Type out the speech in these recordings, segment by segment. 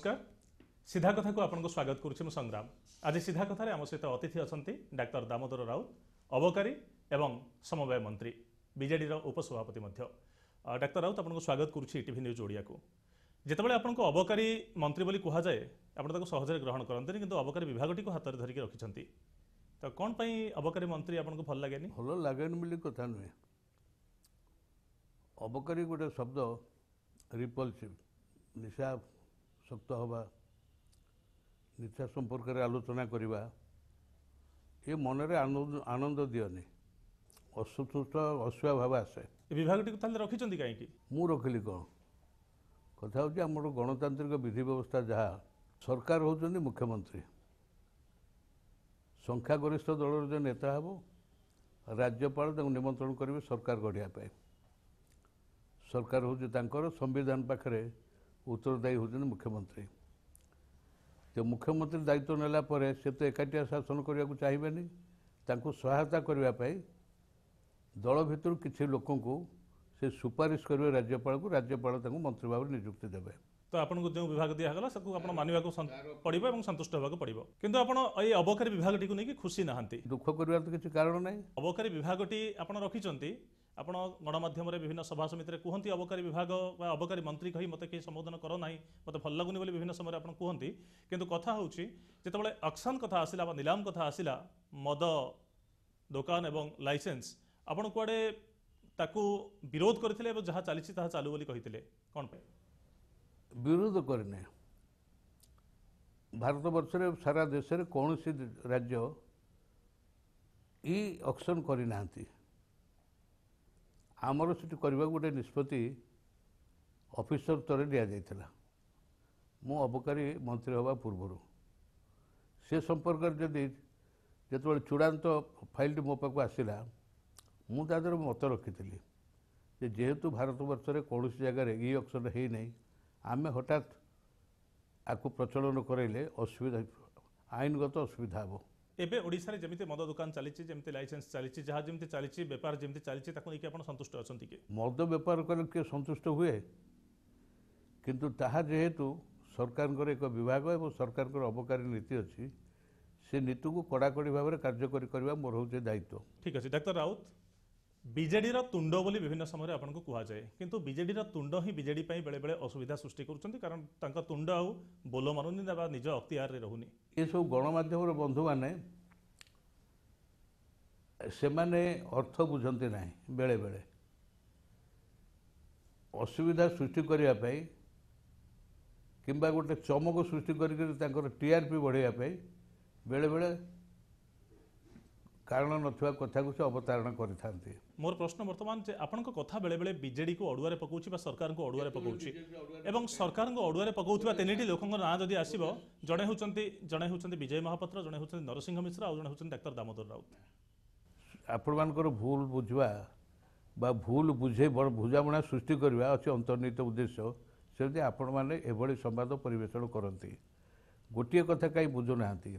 নমস্কার সিধা কথা আপনার স্বাগত করছি মু সংগ্রাম আজ সিধা কথার আমার সহ অতিথি অনেক ডাক্তার দামোদর রাউত অবকারী এবং সমবায় মন্ত্রী বিজেডির উপসভাপতি ডাক্তার রাউত আপনার স্বাগত করছি টিভি নিউজ ওড়িয়া যেতবে আপনার অবকারী মন্ত্রী বলে কুহযায়ে আপনার তাকে সহজে গ্রহণ করতে কিন্তু অবকারী বিভাগটি হাতের ধরিক রাখিছেন তো কোণ পাই অবকারী মন্ত্রী আপনার ভাল লাগে ভাল লাগেনি বলে কথা নুহে অবকারী গোটে শব্দ রিপলসিভ নিশা ଶକ୍ତ ହେବା ନିଶା ସମ୍ପର୍କରେ ଆଲୋଚନା କରିବା ଏ ମନରେ ଆନନ୍ଦ ଦିଅନି ଅସନ୍ତୁଷ୍ଟ ଅସୁଆ ଭାବ ଆସେ ଏ ବିଭାଗଟିକୁ ତାହେଲେ ରଖିଛନ୍ତି କାହିଁକି ମୁଁ ରଖିଲି କ'ଣ କଥା ହେଉଛି ଆମର ଗଣତାନ୍ତ୍ରିକ ବିଧି ବ୍ୟବସ୍ଥା ଯାହା ସରକାର ହେଉଛନ୍ତି ମୁଖ୍ୟମନ୍ତ୍ରୀ ସଂଖ୍ୟାଗରିଷ୍ଠ ଦଳର ଯେ ନେତା ହେବ ରାଜ୍ୟପାଳ ତାଙ୍କୁ ନିମନ୍ତ୍ରଣ କରିବେ ସରକାର ଗଢ଼ିବା ପାଇଁ ସରକାର ହେଉଛି ତାଙ୍କର ସମ୍ବିଧାନ ପାଖରେ ଉତ୍ତରଦାୟୀ ହେଉଛନ୍ତି ମୁଖ୍ୟମନ୍ତ୍ରୀ ଯେ ମୁଖ୍ୟମନ୍ତ୍ରୀ ଦାୟିତ୍ୱ ନେଲା ପରେ ସେ ତ ଏକାଠିଆ ଶାସନ କରିବାକୁ ଚାହିଁବେନି ତାଙ୍କୁ ସହାୟତା କରିବା ପାଇଁ ଦଳ ଭିତରୁ କିଛି ଲୋକଙ୍କୁ ସେ ସୁପାରିଶ କରିବେ ରାଜ୍ୟପାଳକୁ ରାଜ୍ୟପାଳ ତାଙ୍କୁ ମନ୍ତ୍ରୀ ଭାବରେ ନିଯୁକ୍ତି ଦେବେ ତ ଆପଣଙ୍କୁ ଯେଉଁ ବିଭାଗ ଦିଆଗଲା ତାକୁ ଆପଣ ମାନିବାକୁ ପଡ଼ିବ ଏବଂ ସନ୍ତୁଷ୍ଟ ହେବାକୁ ପଡ଼ିବ କିନ୍ତୁ ଆପଣ ଏଇ ଅବକାରୀ ବିଭାଗଟିକୁ ନେଇକି ଖୁସି ନାହାନ୍ତି ଦୁଃଖ କରିବାର ତ କିଛି କାରଣ ନାହିଁ ଅବକାରୀ ବିଭାଗଟି ଆପଣ ରଖିଛନ୍ତି ଆପଣ ଗଣମାଧ୍ୟମରେ ବିଭିନ୍ନ ସଭା ସମିତିରେ କୁହନ୍ତି ଅବକାରୀ ବିଭାଗ ବା ଅବକାରୀ ମନ୍ତ୍ରୀ କହି ମୋତେ କେହି ସମ୍ବୋଧନ କର ନାହିଁ ମୋତେ ଭଲ ଲାଗୁନି ବୋଲି ବିଭିନ୍ନ ସମୟରେ ଆପଣ କୁହନ୍ତି କିନ୍ତୁ କଥା ହେଉଛି ଯେତେବେଳେ ଅକ୍ସନ୍ କଥା ଆସିଲା ବା ନିଲାମ କଥା ଆସିଲା ମଦ ଦୋକାନ ଏବଂ ଲାଇସେନ୍ସ ଆପଣ କୁଆଡ଼େ ତାକୁ ବିରୋଧ କରିଥିଲେ ଏବଂ ଯାହା ଚାଲିଛି ତାହା ଚାଲୁ ବୋଲି କହିଥିଲେ କ'ଣ ପାଇଁ ବିରୋଧ କରିନି ଭାରତବର୍ଷରେ ସାରା ଦେଶରେ କୌଣସି ରାଜ୍ୟ ଇ ଅକ୍ସନ୍ କରିନାହାନ୍ତି ଆମର ସେଠି କରିବାକୁ ଗୋଟେ ନିଷ୍ପତ୍ତି ଅଫିସର ତରେ ନିଆଯାଇଥିଲା ମୁଁ ଅବକାରୀ ମନ୍ତ୍ରୀ ହେବା ପୂର୍ବରୁ ସେ ସମ୍ପର୍କରେ ଯଦି ଯେତେବେଳେ ଚୂଡ଼ାନ୍ତ ଫାଇଲ୍ଟି ମୋ ପାଖକୁ ଆସିଲା ମୁଁ ତା ଦେହରେ ମତ ରଖିଥିଲି ଯେ ଯେହେତୁ ଭାରତବର୍ଷରେ କୌଣସି ଜାଗାରେ ଇ ଅପ୍ସନ୍ ହେଇନାହିଁ ଆମେ ହଠାତ୍ ଆକୁ ପ୍ରଚଳନ କରାଇଲେ ଅସୁବିଧା ଆଇନଗତ ଅସୁବିଧା ହେବ এবে ওড়িশার যেমি মদ দোকান চালিছে যেমি লাইসেন্স চালিছে যা যেমি চালিছে বেপার যেমি চালিছে তাকে নিয়ে আপনার সন্তুষ্ট অনেক কি মদ বেপার করে কি সন্তুষ্ট হুয়ে কিন্তু তাহা যেহেতু সরকারঙ্কর এক বিভাগ এবং সরকারঙ্কর অবকারী নীতি অছি সে নীতিকে কড়াকড়ি ভাবে কার্যকরী করা মোর হচ্ছে দায়িত্ব ঠিক আছে ডাক্তার রাউত বিজেডি তুণ্ড বলে বিভিন্ন সময় আপনার কুহযায়ে কিন্তু বিজেডি তুণ্ড হি বিজেডি বেড়ে বেড়ে অসুবিধা সৃষ্টি করছেন কারণ তাঁর তুণ্ড আউ বোল মানুনি বা নিজ অক্তিয়ারে রহুনি ସବୁ ଗଣମାଧ୍ୟମର ବନ୍ଧୁମାନେ ସେମାନେ ଅର୍ଥ ବୁଝନ୍ତି ନାହିଁ ବେଳେବେଳେ ଅସୁବିଧା ସୃଷ୍ଟି କରିବା ପାଇଁ କିମ୍ବା ଗୋଟେ ଚମକ ସୃଷ୍ଟି କରିକିରି ତାଙ୍କର ଟିଆର୍ପି ବଢ଼େଇବା ପାଇଁ ବେଳେବେଳେ କାରଣ ନଥିବା କଥାକୁ ସେ ଅବତାରଣ କରିଥାନ୍ତି ମୋର ପ୍ରଶ୍ନ ବର୍ତ୍ତମାନ ଯେ ଆପଣଙ୍କ କଥା ବେଳେବେଳେ ବିଜେଡ଼ିକୁ ଅଡ଼ୁଆରେ ପକାଉଛି ବା ସରକାରଙ୍କୁ ଅଡ଼ୁଆରେ ପକାଉଛି ଏବଂ ସରକାରଙ୍କୁ ଅଡ଼ୁଆରେ ପକାଉଥିବା ତିନିଟି ଲୋକଙ୍କ ନାଁ ଯଦି ଆସିବ ଜଣେ ହେଉଛନ୍ତି ଜଣେ ହେଉଛନ୍ତି ବିଜୟ ମହାପାତ୍ର ଜଣେ ହେଉଛନ୍ତି ନରସିଂହ ମିଶ୍ର ଆଉ ଜଣେ ହେଉଛନ୍ତି ଡାକ୍ତର ଦାମୋଦର ରାଉତ ଆପଣମାନଙ୍କର ଭୁଲ ବୁଝିବା ବା ଭୁଲ ବୁଝେଇ ବୁଝାମଣା ସୃଷ୍ଟି କରିବା ଅଛି ଅନ୍ତର୍ନିହିତ ଉଦ୍ଦେଶ୍ୟ ସେମିତି ଆପଣମାନେ ଏଭଳି ସମ୍ବାଦ ପରିବେଷଣ କରନ୍ତି ଗୋଟିଏ କଥା କାହିଁ ବୁଝୁନାହାନ୍ତି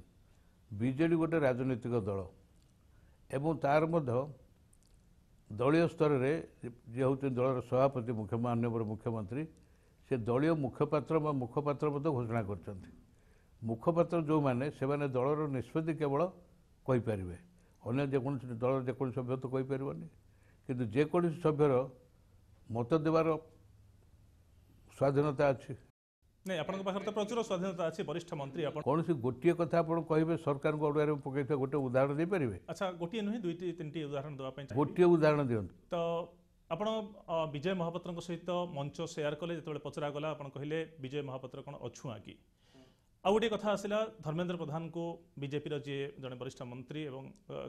ବିଜେଡ଼ି ଗୋଟେ ରାଜନୈତିକ ଦଳ ଏବଂ ତା'ର ମଧ୍ୟ ଦଳୀୟ ସ୍ତରରେ ଯିଏ ହେଉଛନ୍ତି ଦଳର ସଭାପତି ମୁଖ୍ୟ ମାନ୍ୟବର ମୁଖ୍ୟମନ୍ତ୍ରୀ ସେ ଦଳୀୟ ମୁଖପାତ୍ର ବା ମୁଖପାତ୍ର ମଧ୍ୟ ଘୋଷଣା କରିଛନ୍ତି ମୁଖପାତ୍ର ଯେଉଁମାନେ ସେମାନେ ଦଳର ନିଷ୍ପତ୍ତି କେବଳ କହିପାରିବେ ଅନ୍ୟ ଯେକୌଣସି ଦଳର ଯେକୌଣସି ସଭ୍ୟ ତ କହିପାରିବନି କିନ୍ତୁ ଯେକୌଣସି ସଭ୍ୟର ମତ ଦେବାର ସ୍ୱାଧୀନତା ଅଛି ନାଇଁ ଆପଣଙ୍କ ପାଖରେ ତ ପ୍ରଚୁର ସ୍ୱାଧୀନତା ଅଛି ବରିଷ୍ଠ ମନ୍ତ୍ରୀ ଆପଣ କୌଣସି ଗୋଟିଏ କଥା ଆପଣ କହିବେ ସରକାରଙ୍କ ଅଡ଼ୁଆରେ ପକାଇଥିବା ଗୋଟେ ଉଦାହରଣ ଦେଇପାରିବେ ଆଚ୍ଛା ଗୋଟିଏ ନୁହେଁ ଦୁଇଟି ତିନିଟି ଉଦାହରଣ ଦେବା ପାଇଁ ଗୋଟିଏ ଉଦାହରଣ ଦିଅନ୍ତୁ ତ ଆପଣ ବିଜୟ ମହାପାତ୍ରଙ୍କ ସହିତ ମଞ୍ଚ ସେୟାର କଲେ ଯେତେବେଳେ ପଚରାଗଲା ଆପଣ କହିଲେ ବିଜୟ ମହାପାତ୍ର କ'ଣ ଅଛୁଆଁ କି ଆଉ ଗୋଟିଏ କଥା ଆସିଲା ଧର୍ମେନ୍ଦ୍ର ପ୍ରଧାନଙ୍କୁ ବିଜେପିର ଯିଏ ଜଣେ ବରିଷ୍ଠ ମନ୍ତ୍ରୀ ଏବଂ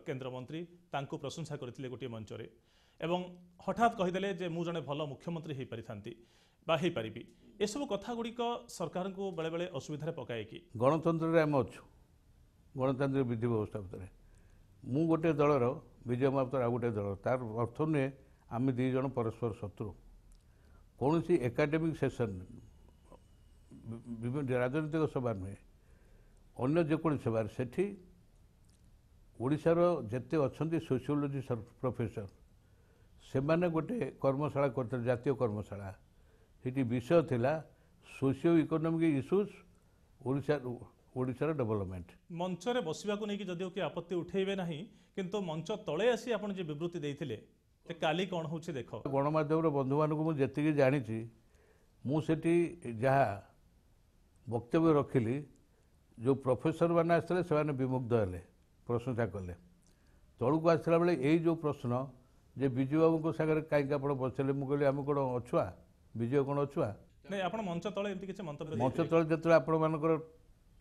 କେନ୍ଦ୍ରମନ୍ତ୍ରୀ ତାଙ୍କୁ ପ୍ରଶଂସା କରିଥିଲେ ଗୋଟିଏ ମଞ୍ଚରେ ଏବଂ ହଠାତ୍ କହିଦେଲେ ଯେ ମୁଁ ଜଣେ ଭଲ ମୁଖ୍ୟମନ୍ତ୍ରୀ ହୋଇପାରିଥାନ୍ତି ବା ହୋଇପାରିବି ଏସବୁ କଥା ଗୁଡ଼ିକ ସରକାରଙ୍କୁ ବେଳେବେଳେ ଅସୁବିଧାରେ ପକାଏ କି ଗଣତନ୍ତ୍ରରେ ଆମେ ଅଛୁ ଗଣତାନ୍ତ୍ରିକ ବିଧି ବ୍ୟବସ୍ଥା ଭିତରେ ମୁଁ ଗୋଟିଏ ଦଳର ବିଜୟ ମହାପାତ୍ର ଆଉ ଗୋଟିଏ ଦଳ ତାର ଅର୍ଥ ନୁହେଁ ଆମେ ଦୁଇ ଜଣ ପରସ୍ପର ଶତ୍ରୁ କୌଣସି ଏକାଡେମିକ୍ ସେସନ୍ ରାଜନୈତିକ ସଭା ନୁହେଁ ଅନ୍ୟ ଯେକୌଣସି ସଭାରେ ସେଠି ଓଡ଼ିଶାର ଯେତେ ଅଛନ୍ତି ସୋସିଓଲୋଜି ପ୍ରଫେସର ସେମାନେ ଗୋଟିଏ କର୍ମଶାଳା କରିଥିଲେ ଜାତୀୟ କର୍ମଶାଳା ସେଠି ବିଷୟ ଥିଲା ସୋସିଓ ଇକୋନୋମିକ ଇସ୍ୟୁଜ୍ ଓଡ଼ିଶାର ଓଡ଼ିଶାର ଡେଭଲପମେଣ୍ଟ ମଞ୍ଚରେ ବସିବାକୁ ନେଇକି ଯଦିଓ କିଏ ଆପତ୍ତି ଉଠାଇବେ ନାହିଁ କିନ୍ତୁ ମଞ୍ଚ ତଳେ ଆସି ଆପଣ ଯେ ବିବୃତ୍ତି ଦେଇଥିଲେ ଯେ କାଲି କ'ଣ ହେଉଛି ଦେଖ ଗଣମାଧ୍ୟମର ବନ୍ଧୁମାନଙ୍କୁ ମୁଁ ଯେତିକି ଜାଣିଛି ମୁଁ ସେଠି ଯାହା ବକ୍ତବ୍ୟ ରଖିଲି ଯେଉଁ ପ୍ରଫେସରମାନେ ଆସିଥିଲେ ସେମାନେ ବିମୁଗ୍ଧ ହେଲେ ପ୍ରଶଂସା କଲେ ତଳକୁ ଆସିଲା ବେଳେ ଏଇ ଯେଉଁ ପ୍ରଶ୍ନ ଯେ ବିଜୁବାବୁଙ୍କ ସାଙ୍ଗରେ କାହିଁକି ଆପଣ ବସିଲେ ମୁଁ କହିଲି ଆମେ କ'ଣ ଅଛୁଆ ବିଜୟ କ'ଣ ଅଛୁଆ ନାଇଁ ଆପଣ ମଞ୍ଚ ତଳେ ଏମିତି କିଛି ମନ୍ତବ୍ୟ ମଞ୍ଚ ତଳେ ଯେତେବେଳେ ଆପଣମାନଙ୍କର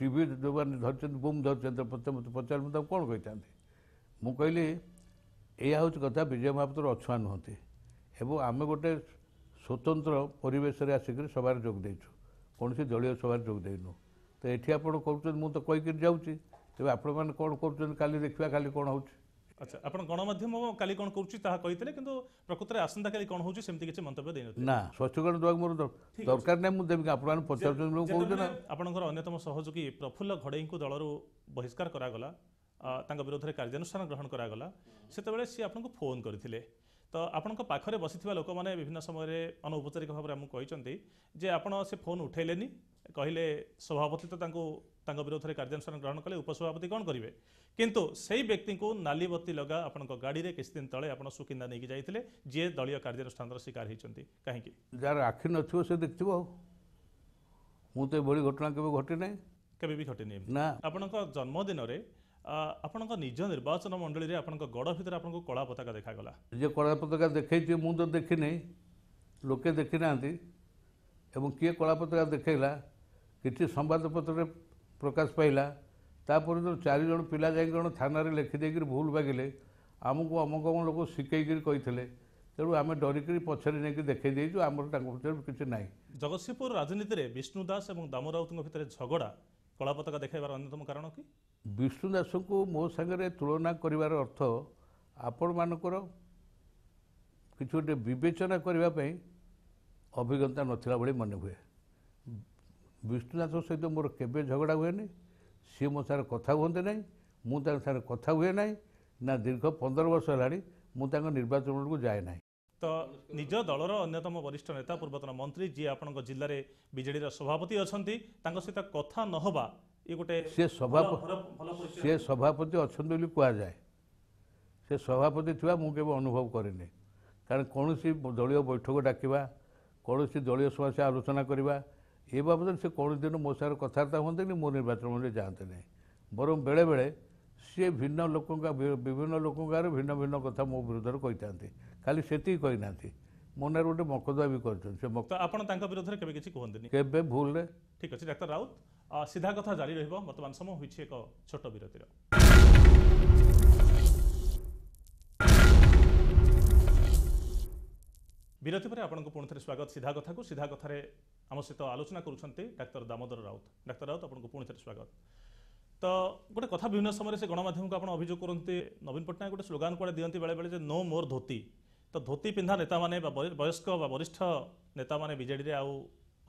ଟିଭି ଯେଉଁମାନେ ଧରିଛନ୍ତି ବୁମ୍ ଧରିଛନ୍ତି ମୋତେ ପଚାରିଲେ ମୁଁ ତାକୁ କ'ଣ କହିଥାନ୍ତି ମୁଁ କହିଲି ଏଇଆ ହେଉଛି କଥା ବିଜୟ ମହାପାତ୍ର ଅଛୁଆ ନୁହନ୍ତି ଏବଂ ଆମେ ଗୋଟେ ସ୍ୱତନ୍ତ୍ର ପରିବେଶରେ ଆସିକରି ସଭାରେ ଯୋଗ ଦେଇଛୁ କୌଣସି ଦଳୀୟ ସଭାରେ ଯୋଗ ଦେଇନୁ ତ ଏଠି ଆପଣ କରୁଛନ୍ତି ମୁଁ ତ କହିକିରି ଯାଉଛି ତେବେ ଆପଣମାନେ କ'ଣ କରୁଛନ୍ତି କାଲି ଦେଖିବା କାଲି କ'ଣ ହେଉଛି আচ্ছা আপনার গণমাধ্যম কালি কোণ করছি তাহা কইতেলে কিন্তু প্রকৃতরে আসন্তা কালি কোণ হচ্ছে সেমতি কিছু মন্তব্য দেইনতে না স্বচ্ছগণ দুয়াক মোর দরকার নাই মু দেবি আপনারা পচারছন লোক কইতে না আপনাদের অন্যতম সহযোগী প্রফুল্ল ঘড়েইঙ্কু দলরু বহিষ্কার করা গলা তাঙ্গ বিরুদ্ধে কার্যানুষ্ঠান গ্রহণ করা গলা সেতবেলে সি আপনাকে ফোন করিলে তো আপনার পাখে বসিথিবা লোক মানে বিভিন্ন সময় অনৌপচারিক ভাবে আমি যে আপনার ফোন উঠাইলেনি কহিলে সভাপতি তো ତାଙ୍କ ବିରୋଧରେ କାର୍ଯ୍ୟାନୁଷ୍ଠାନ ଗ୍ରହଣ କଲେ ଉପସଭାପତି କ'ଣ କରିବେ କିନ୍ତୁ ସେହି ବ୍ୟକ୍ତିଙ୍କୁ ନାଲିବତୀ ଲଗା ଆପଣଙ୍କ ଗାଡ଼ିରେ କିଛି ଦିନ ତଳେ ଆପଣ ସୁକିନ୍ଦା ନେଇକି ଯାଇଥିଲେ ଯିଏ ଦଳୀୟ କାର୍ଯ୍ୟାନୁଷ୍ଠାନର ଶିକାର ହୋଇଛନ୍ତି କାହିଁକି ଯାହାର ଆଖି ନଥିବ ସେ ଦେଖିଥିବ ଆଉ ମୁଁ ତ ଏଭଳି ଘଟଣା କେବେ ଘଟିନାହିଁ କେବେ ବି ଘଟିନି ନା ଆପଣଙ୍କ ଜନ୍ମଦିନରେ ଆପଣଙ୍କ ନିଜ ନିର୍ବାଚନ ମଣ୍ଡଳୀରେ ଆପଣଙ୍କ ଗଡ଼ ଭିତରେ ଆପଣଙ୍କୁ କଳା ପତାକା ଦେଖାଗଲା ଯେ କଳା ପତାକା ଦେଖେଇଛି ମୁଁ ତ ଦେଖିନି ଲୋକେ ଦେଖିନାହାନ୍ତି ଏବଂ କିଏ କଳା ପତାକା ଦେଖେଇଲା କିଛି ସମ୍ବାଦପତ୍ରରେ ପ୍ରକାଶ ପାଇଲା ତାପରେ ଯେଉଁ ଚାରିଜଣ ପିଲା ଯାଇକି ଜଣେ ଥାନାରେ ଲେଖିଦେଇକରି ଭୁଲ ବାଗିଲେ ଆମକୁ ଅମକ ଅମକ ଲୋକ ଶିଖେଇକରି କହିଥିଲେ ତେଣୁ ଆମେ ଡରିକିରି ପଛରେ ନେଇକି ଦେଖେଇ ଦେଇଛୁ ଆମର ତାଙ୍କ ଭିତରେ କିଛି ନାହିଁ ଜଗତସିଂହପୁର ରାଜନୀତିରେ ବିଷ୍ଣୁ ଦାସ ଏବଂ ଦାମ ରାଉତଙ୍କ ଭିତରେ ଝଗଡ଼ା କଳା ପତାକା ଦେଖାଇବାର ଅନ୍ୟତମ କାରଣ କି ବିଷ୍ଣୁ ଦାସଙ୍କୁ ମୋ ସାଙ୍ଗରେ ତୁଳନା କରିବାର ଅର୍ଥ ଆପଣମାନଙ୍କର କିଛି ଗୋଟେ ବିବେଚନା କରିବା ପାଇଁ ଅଭିଜ୍ଞତା ନଥିଲା ଭଳି ମନେ ହୁଏ ବିଷ୍ଣୁନାଥ ସହିତ ମୋର କେବେ ଝଗଡ଼ା ହୁଏନି ସିଏ ମୋ ସାଙ୍ଗରେ କଥା ହୁଅନ୍ତି ନାହିଁ ମୁଁ ତାଙ୍କ ସାଙ୍ଗରେ କଥା ହୁଏ ନାହିଁ ନା ଦୀର୍ଘ ପନ୍ଦର ବର୍ଷ ହେଲାଣି ମୁଁ ତାଙ୍କ ନିର୍ବାଚନକୁ ଯାଏ ନାହିଁ ତ ନିଜ ଦଳର ଅନ୍ୟତମ ବରିଷ୍ଠ ନେତା ପୂର୍ବତନ ମନ୍ତ୍ରୀ ଯିଏ ଆପଣଙ୍କ ଜିଲ୍ଲାରେ ବିଜେଡ଼ିର ସଭାପତି ଅଛନ୍ତି ତାଙ୍କ ସହିତ କଥା ନ ହେବା ଇଏ ଗୋଟେ ସେ ସଭାପତି ସେ ସଭାପତି ଅଛନ୍ତି ବୋଲି କୁହାଯାଏ ସେ ସଭାପତି ଥିବା ମୁଁ କେବେ ଅନୁଭବ କରିନି କାରଣ କୌଣସି ଦଳୀୟ ବୈଠକ ଡାକିବା କୌଣସି ଦଳୀୟ ସମସ୍ୟା ଆଲୋଚନା କରିବା ଏ ବାବଦରେ ସେ କୌଣସି ଦିନ ମୋ ସାଙ୍ଗରେ କଥାବାର୍ତ୍ତା ହୁଅନ୍ତି କି ମୋ ନିର୍ବାଚନ ମଣ୍ଡଳୀ ଯାଆନ୍ତି ନାହିଁ ବରଂ ବେଳେବେଳେ ସିଏ ଭିନ୍ନ ଲୋକଙ୍କ ବିଭିନ୍ନ ଲୋକଙ୍କ ଆଗରେ ଭିନ୍ନ ଭିନ୍ନ କଥା ମୋ ବିରୁଦ୍ଧରେ କହିଥାନ୍ତି ଖାଲି ସେତିକି କହିନାହାନ୍ତି ମନରେ ଗୋଟେ ମକଦୁଆ ବି କରିଛନ୍ତି ସେ ଆପଣ ତାଙ୍କ ବିରୁଦ୍ଧରେ କେବେ କିଛି କୁହନ୍ତିନି କେବେ ଭୁଲରେ ଠିକ୍ ଅଛି ଡାକ୍ତର ରାଉତ ସିଧା କଥା ଜାରି ରହିବ ବର୍ତ୍ତମାନ ସମୟ ହୋଇଛି ଏକ ଛୋଟ ବିରତିର বিরতি পরে আপনার পুঁ স্বাগত সিধা কথা সিধা কথার আমার সহ আলোচনা করছেন ডাক্তার দামোদর রাউত ডাক্তার রাউত আপনার পুঁ স্বাগত তো গোটে কথা বিভিন্ন সময় সে গণমাধ্যমকে আপনার অভিযোগ করতে নবীন পট্টনাক গোটে স্লোগান কুয়াড়ে দিকে বেড়ে বেড়ে যে নো মোর ধোতি তো ধোতি পিধা নেতা মানে বা বয়স্ক বা বরিষ্ঠ নেতা মানে বিজেডি আউ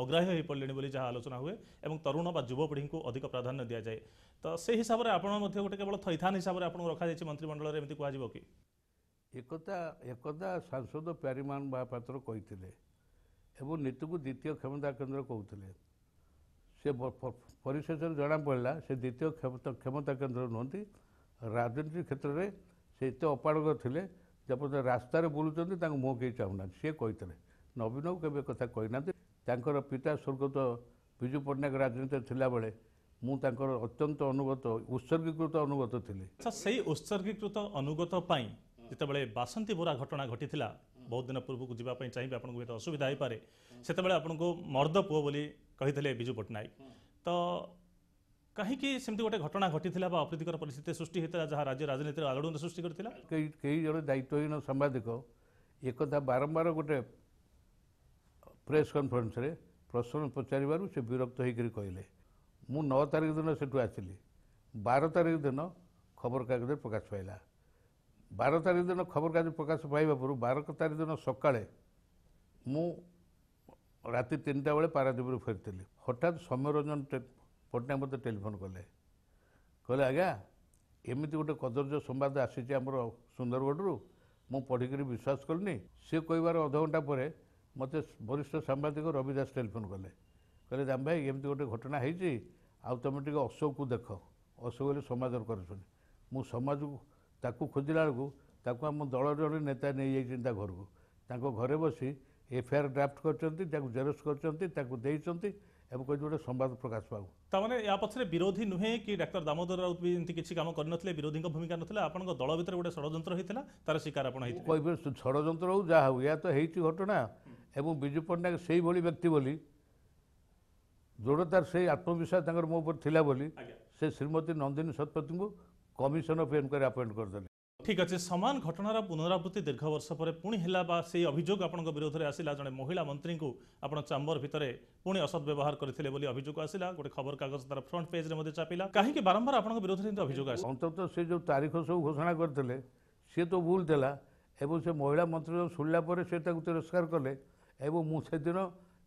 অগ্রাহ্য হয়ে পড়লে বলে যা আলোচনা হুয়ে এবং তরুণ বা যুবপিঢ়ি অধিক প্রাধান্য দিয়া যায় তো সেই হিসাবে আপনার মধ্যে গোটে কেবল থইথান হিসাবে আপনার রখা যাই মন্ত্রিমণ্ডলের এমনি কুয়া যাব কি একଥା ଏକଦା ସାଂସଦ ପ୍ୟାରିମାନ ମହାପାତ୍ର କହିଥିଲେ ଏବଂ ନୀତିକୁ ଦ୍ୱିତୀୟ କ୍ଷମତା କେନ୍ଦ୍ର କହୁଥିଲେ ସେ ପରିଶେଷରେ ଜଣାପଡ଼ିଲା ସେ ଦ୍ୱିତୀୟ କ୍ଷମତା କେନ୍ଦ୍ର ନୁହନ୍ତି ରାଜନୀତି କ୍ଷେତ୍ରରେ ସେ ଏତେ ଅପାରଗ ଥିଲେ ଯେପର୍ଯ୍ୟନ୍ତ ରାସ୍ତାରେ ବୁଲୁଛନ୍ତି ତାଙ୍କୁ ମୁହଁ କେହି ଚାହୁଁନାହାନ୍ତି ସିଏ କହିଥିଲେ ନବୀନକୁ କେବେ କଥା କହିନାହାନ୍ତି ତାଙ୍କର ପିତା ସ୍ୱର୍ଗତ ବିଜୁ ପଟ୍ଟନାୟକ ରାଜନୀତିରେ ଥିଲାବେଳେ ମୁଁ ତାଙ୍କର ଅତ୍ୟନ୍ତ ଅନୁଗତ ଉତ୍ସର୍ଗୀକୃତ ଅନୁଗତ ଥିଲି ସେଇ ଉତ୍ସର୍ଗୀକୃତ ଅନୁଗତ ପାଇଁ ଯେତେବେଳେ ବାସନ୍ତୀ ବୋରା ଘଟଣା ଘଟିଥିଲା ବହୁତ ଦିନ ପୂର୍ବକୁ ଯିବା ପାଇଁ ଚାହିଁବେ ଆପଣଙ୍କୁ ଏତେ ଅସୁବିଧା ହୋଇପାରେ ସେତେବେଳେ ଆପଣଙ୍କୁ ମର୍ଦ୍ଦ ପୁଅ ବୋଲି କହିଥିଲେ ବିଜୁ ପଟ୍ଟନାୟକ ତ କାହିଁକି ସେମିତି ଗୋଟେ ଘଟଣା ଘଟିଥିଲା ବା ଅପ୍ରୀତିକର ପରିସ୍ଥିତି ସୃଷ୍ଟି ହୋଇଥିଲା ଯାହା ରାଜ୍ୟ ରାଜନୀତିର ଆଲୋଡ଼ନ ସୃଷ୍ଟି କରିଥିଲା କେହି ଜଣେ ଦାୟିତ୍ୱହୀନ ସାମ୍ବାଦିକ ଏକଥା ବାରମ୍ବାର ଗୋଟେ ପ୍ରେସ୍ କନଫରେନ୍ସରେ ପ୍ରଶ୍ନ ପଚାରିବାରୁ ସେ ବିରକ୍ତ ହୋଇକରି କହିଲେ ମୁଁ ନଅ ତାରିଖ ଦିନ ସେଠୁ ଆସିଲି ବାର ତାରିଖ ଦିନ ଖବରକାଗଜରେ ପ୍ରକାଶ ପାଇଲା ବାର ତାରିଖ ଦିନ ଖବରକାଗଜ ପ୍ରକାଶ ପାଇବା ପୂର୍ବରୁ ବାର ତାରିଖ ଦିନ ସକାଳେ ମୁଁ ରାତି ତିନିଟା ବେଳେ ପାରାଦ୍ୱୀପରୁ ଫେରିଥିଲି ହଠାତ୍ ସୌମ୍ୟରଞ୍ଜନ ପଟ୍ଟନାୟକ ମୋତେ ଟେଲିଫୋନ୍ କଲେ କହିଲେ ଆଜ୍ଞା ଏମିତି ଗୋଟେ କଦର୍ଯ୍ୟ ସମ୍ବାଦ ଆସିଛି ଆମର ସୁନ୍ଦରଗଡ଼ରୁ ମୁଁ ପଢ଼ିକରି ବିଶ୍ୱାସ କଲିନି ସେ କହିବାର ଅଧଘଣ୍ଟା ପରେ ମୋତେ ବରିଷ୍ଠ ସାମ୍ବାଦିକ ରବି ଦାସ ଟେଲିଫୋନ୍ କଲେ କହିଲେ ଦାମ ଭାଇ ଏମିତି ଗୋଟେ ଘଟଣା ହେଇଛି ଆଉ ତୁମେ ଟିକିଏ ଅଶୋକକୁ ଦେଖ ଅଶୋକ ହେଲେ ସମାଜର କରୁଛନ୍ତି ମୁଁ ସମାଜକୁ ତାକୁ ଖୋଜିଲା ବେଳକୁ ତାକୁ ଆମ ଦଳର ଜଣେ ନେତା ନେଇଯାଇଛନ୍ତି ତା ଘରକୁ ତାଙ୍କ ଘରେ ବସି ଏଫଆଇଆର୍ ଡ୍ରାଫ୍ଟ କରିଛନ୍ତି ତାକୁ ଜେରକ୍ସ କରିଛନ୍ତି ତାକୁ ଦେଇଛନ୍ତି এবং কিন্তু গোটে সংবাদ প্রকাশ পাব তা মানে ইয়া পছরে বিরোধী নুহে কি ডাক্তার দামোদর রাউত বি এমতি কিছু কাম করে নথিলে বিরোধী ভূমিকা নথিলে আপনার দল ভিতরে গোটে ষড়যন্ত্র হয়েছিল তার শিকার আপনার হয়েছিল কইবে ষড়যন্ত্র হোক যা হোক ইয়া তো হয়েছি ঘটনা এবং বিজু পট্টনাক সেইভাবে ব্যক্তি বলি দৃঢ়তার সেই আত্মবিশ্বাস তাঁর মো উপরে লা বলি সে Shrimati Nandini Satpathy commission of enquiry appoint କରିଦେଲେ ঠিক আছে সমান ঘটনার পুনরাবৃত্তি দীর্ঘ বর্ষ পরে পুঁ হল বা সেই অভিযোগ আপনার বিরোধে আসা জন মহিলা মন্ত্রী আপনার চাম্বর ভিতরে পুঁ অসদ ব্যবহার করে বলে অভিযোগ আসা গোটে খবর কাগজ তার ফ্রন্ট পেজে মধ্যে চাপিলা কাহি বারম্বার আপনার বিরোধে কিন্তু অভিযোগ আসে অন্তত সে যে তারিখ সব ঘোষণা করে সে তো ভুল দেলা এবং সে মহিলা মন্ত্রী শুনলা পরে সে তাকে তিরস্কার কলে এবং মু সেদিন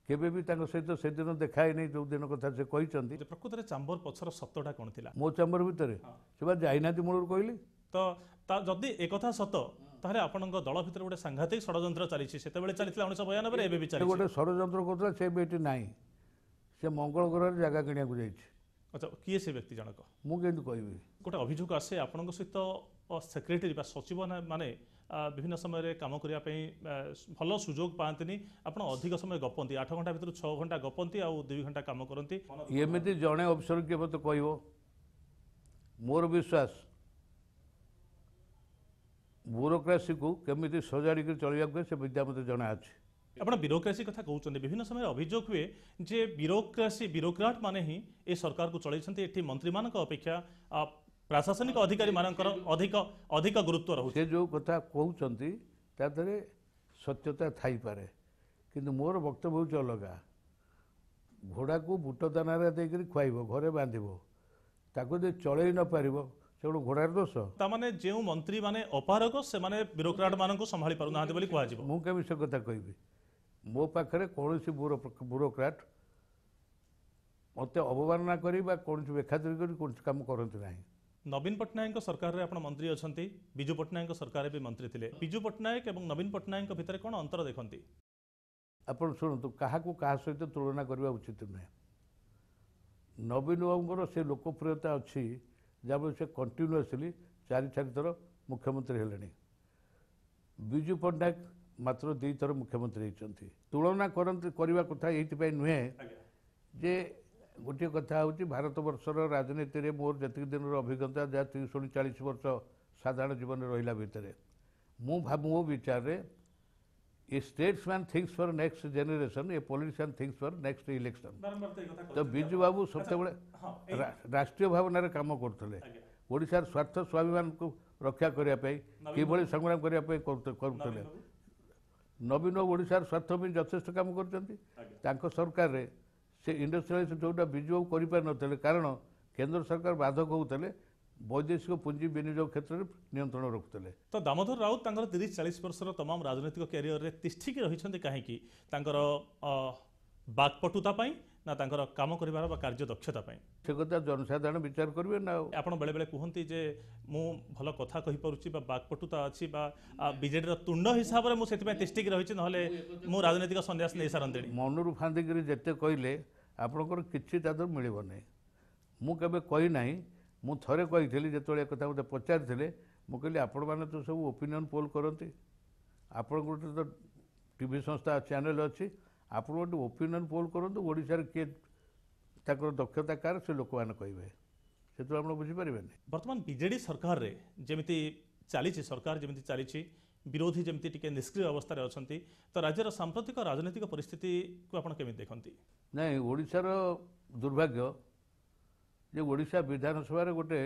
କେବେ ବି ତାଙ୍କ ସହିତ ସେଦିନ ଦେଖା ହେଇନି ଯେଉଁଦିନ କଥା ସେ କହିଛନ୍ତି ପ୍ରକୃତରେ ଚାମ୍ବର ପଛର ସତଟା କ'ଣ ଥିଲା ମୋ ଚାମ୍ବର ଭିତରେ ସେମାନେ ଯାଇନାହାନ୍ତି ମୂଳରୁ କହିଲି ତ ଯଦି ଏକଥା ସତ ତାହେଲେ ଆପଣଙ୍କ ଦଳ ଭିତରେ ଗୋଟେ ସାଂଘାତିକ ଷଡ଼ଯନ୍ତ୍ର ଚାଲିଛି ସେତେବେଳେ ଚାଲିଥିଲା ଉଣେଇଶହ ବୟାନବେରେ ଏବେ ବି ଚାଲିଛି ଗୋଟେ ଷଡ଼ଯନ୍ତ୍ର କହୁଥିଲା ସେ ବି ଏଠି ନାହିଁ ସେ ମଙ୍ଗଳ ଗ୍ରହରେ ଜାଗା କିଣିବାକୁ ଯାଇଛି ଆଚ୍ଛା କିଏ ସେ ବ୍ୟକ୍ତି ଜଣକ ମୁଁ କେମିତି କହିବି ଗୋଟେ ଅଭିଯୋଗ ଆସେ ଆପଣଙ୍କ ସହିତ ସେକ୍ରେଟେରୀ ବା ସଚିବ ମାନେ বিভিন্ন সময় কাম করা ভাল সুযোগ পাঁতি আপনার অধিক সময় গপতি আঠ ঘণ্টা ভিতর ছ ঘণ্টা গপতি আই ঘণ্টা কাম করতে এমিতি জনে অফিসর কে মতো কহব মোর বিশ্বাস ব্যুরোক্রাসি কু কেমিতি সজাড়ি চলিয়া সে বিদ্যা মতো জনা আছে আপনার ব্যুরোক্রাসি কথা কৌন বিভিন্ন সময় অভিযোগ হুয়ে যে ব্যুরোক্রাসি ব্যুরোক্রাট মানে হি এ সরকার চলাইছেন এটি মন্ত্রী মান অপেক্ষা ପ୍ରଶାସନିକ ଅଧିକାରୀ ମାନଙ୍କର ଅଧିକ ଅଧିକ ଗୁରୁତ୍ୱ ରହୁଛି ସେ ଯେଉଁ କଥା କହୁଛନ୍ତି ତା ଦେହରେ ସତ୍ୟତା ଥାଇପାରେ କିନ୍ତୁ ମୋର ବକ୍ତବ୍ୟ ହେଉଛି ଅଲଗା ଘୋଡ଼ାକୁ ବୁଟ ଦାନାରେ ଦେଇକରି ଖୁଆଇବ ଘରେ ବାନ୍ଧିବ ତାକୁ ଯଦି ଚଳେଇ ନ ପାରିବ ସେଗୁଡ଼ ଘୋଡ଼ାର ଦୋଷ ତାମାନେ ଯେଉଁ ମନ୍ତ୍ରୀମାନେ ଅପାରକ ସେମାନେ ବ୍ୟୁରୋକ୍ରାଟ ମାନଙ୍କୁ ସମ୍ଭାଳି ପାରୁନାହାନ୍ତି ବୋଲି କୁହାଯିବ ମୁଁ କେବେ ସେ କଥା କହିବି ମୋ ପାଖରେ କୌଣସି ବ୍ୟୁରୋକ୍ରାଟ ମୋତେ ଅବମାନନା କରି ବା କୌଣସି ବେଖାତରି କରି କୌଣସି କାମ କରନ୍ତି ନାହିଁ ନବୀନ ପଟ୍ଟନାୟକଙ୍କ ସରକାରରେ ଆପଣ ମନ୍ତ୍ରୀ ଅଛନ୍ତି ବିଜୁ ପଟ୍ଟନାୟକଙ୍କ ସରକାରରେ ବି ମନ୍ତ୍ରୀ ଥିଲେ ବିଜୁ ପଟ୍ଟନାୟକ ଏବଂ ନବୀନ ପଟ୍ଟନାୟକଙ୍କ ଭିତରେ କ'ଣ ଅନ୍ତର ଦେଖନ୍ତି ଆପଣ ଶୁଣନ୍ତୁ କାହାକୁ କାହା ସହିତ ତୁଳନା କରିବା ଉଚିତ ନୁହେଁ ନବୀନବାବୁଙ୍କର ସେ ଲୋକପ୍ରିୟତା ଅଛି ଯାହାଫଳରେ ସେ କଣ୍ଟିନ୍ୟୁଅସଲି ଚାରି ଚାରି ଥର ମୁଖ୍ୟମନ୍ତ୍ରୀ ହେଲେଣି ବିଜୁ ପଟ୍ଟନାୟକ ମାତ୍ର ଦୁଇ ଥର ମୁଖ୍ୟମନ୍ତ୍ରୀ ହେଇଛନ୍ତି ତୁଳନା କରନ୍ତି କରିବା କଥା ଏଇଥିପାଇଁ ନୁହେଁ ଯେ ଗୋଟିଏ କଥା ହେଉଛି ଭାରତବର୍ଷର ରାଜନୀତିରେ ମୋର ଯେତିକି ଦିନର ଅଭିଜ୍ଞତା ଯାହା ତିରିଶି ଚାଳିଶ ବର୍ଷ ସାଧାରଣ ଜୀବନରେ ରହିଲା ଭିତରେ ମୁଁ ଭାବୁ ମୋ ବିଚାରରେ a statesman thinks for next generation a politician thinks for next election ତ ବିଜୁ ବାବୁ ସେତେବେଳେ ରାଷ୍ଟ୍ରୀୟ ଭାବନାରେ କାମ କରୁଥିଲେ ଓଡ଼ିଶାର ସ୍ୱାର୍ଥ ସ୍ୱାଭିମାନଙ୍କୁ ରକ୍ଷା କରିବା ପାଇଁ କିଭଳି ସଂଗ୍ରାମ କରିବା ପାଇଁ କରୁଥିଲେ ନବୀନ ଓଡ଼ିଶାର ସ୍ୱାର୍ଥ ପାଇଁ ଯଥେଷ୍ଟ କାମ କରୁଛନ୍ତି ତାଙ୍କ ସରକାରରେ ସେ ଇଣ୍ଡଷ୍ଟ୍ରିଆଲାଇଜ ଯେଉଁଟା ବିଯୋଗ କରିପାରିନଥିଲେ କାରଣ କେନ୍ଦ୍ର ସରକାର ବାଧକ ହେଉଥିଲେ ବୈଦେଶିକ ପୁଞ୍ଜି ବିନିଯୋଗ କ୍ଷେତ୍ରରେ ନିୟନ୍ତ୍ରଣ ରଖୁଥିଲେ ତ ଦାମୋଦର ରାଉତ ତାଙ୍କର ତିରିଶ ଚାଳିଶ ବର୍ଷର ତମାମ ରାଜନୈତିକ କ୍ୟାରିୟରରେ ତିଷ୍ଠିକି ରହିଛନ୍ତି କାହିଁକି ତାଙ୍କର ବାକ୍ପଟୁତା ପାଇଁ ନା ତାଙ୍କର କାମ କରିବାର ବା କାର୍ଯ୍ୟ ଦକ୍ଷତା ପାଇଁ ସେ କଥା ଜନସାଧାରଣ ବିଚାର କରିବେ ନା ଆପଣ ବେଳେବେଳେ କୁହନ୍ତି ଯେ ମୁଁ ଭଲ କଥା କହିପାରୁଛି ବା ବାକ୍ପଟୁତା ଅଛି ବା ବିଜେଡ଼ିର ତୁଣ୍ଡ ହିସାବରେ ମୁଁ ସେଥିପାଇଁ ତିଷ୍ଠିକି ରହିଛି ନହେଲେ ମୁଁ ରାଜନୈତିକ ସନ୍ନ୍ୟାସ ନେଇସାରନ୍ତିଣି ମନରୁ ଫାନ୍ଦିକିରି ଯେତେ କହିଲେ ଆପଣଙ୍କର କିଛି ତା ଦେହରୁ ମିଳିବ ନାହିଁ ମୁଁ କେବେ କହିନାହିଁ ମୁଁ ଥରେ କହିଥିଲି ଯେତେବେଳେ ଏ କଥା ମୋତେ ପଚାରିଥିଲେ ମୁଁ କହିଲି ଆପଣମାନେ ତ ସବୁ ଓପିନିଅନ୍ ପୋଲ୍ କରନ୍ତି ଆପଣଙ୍କର ତ ଟି ଭି ସଂସ୍ଥା ଚ୍ୟାନେଲ୍ ଅଛି ଆପଣ ଗୋଟେ ଓପିନିଅନ୍ ପୋଲ୍ କରନ୍ତୁ ଓଡ଼ିଶାରେ କିଏ ତାଙ୍କର ଦକ୍ଷତା କାର ସେ ଲୋକମାନେ କହିବେ ସେଥିରୁ ଆପଣ ବୁଝିପାରିବେନି ବର୍ତ୍ତମାନ ବିଜେଡ଼ି ସରକାରରେ ଯେମିତି ଚାଲିଛି ସରକାର ଯେମିତି ଚାଲିଛି ବିରୋଧୀ ଯେମିତି ଟିକେ ନିଷ୍କ୍ରିୟ ଅବସ୍ଥାରେ ଅଛନ୍ତି ତ ରାଜ୍ୟର ସାମ୍ପ୍ରତିକ ରାଜନୈତିକ ପରିସ୍ଥିତିକୁ ଆପଣ କେମିତି ଦେଖନ୍ତି ନାଇଁ ଓଡ଼ିଶାର ଦୁର୍ଭାଗ୍ୟ ଯେ ଓଡ଼ିଶା ବିଧାନସଭାରେ ଗୋଟେ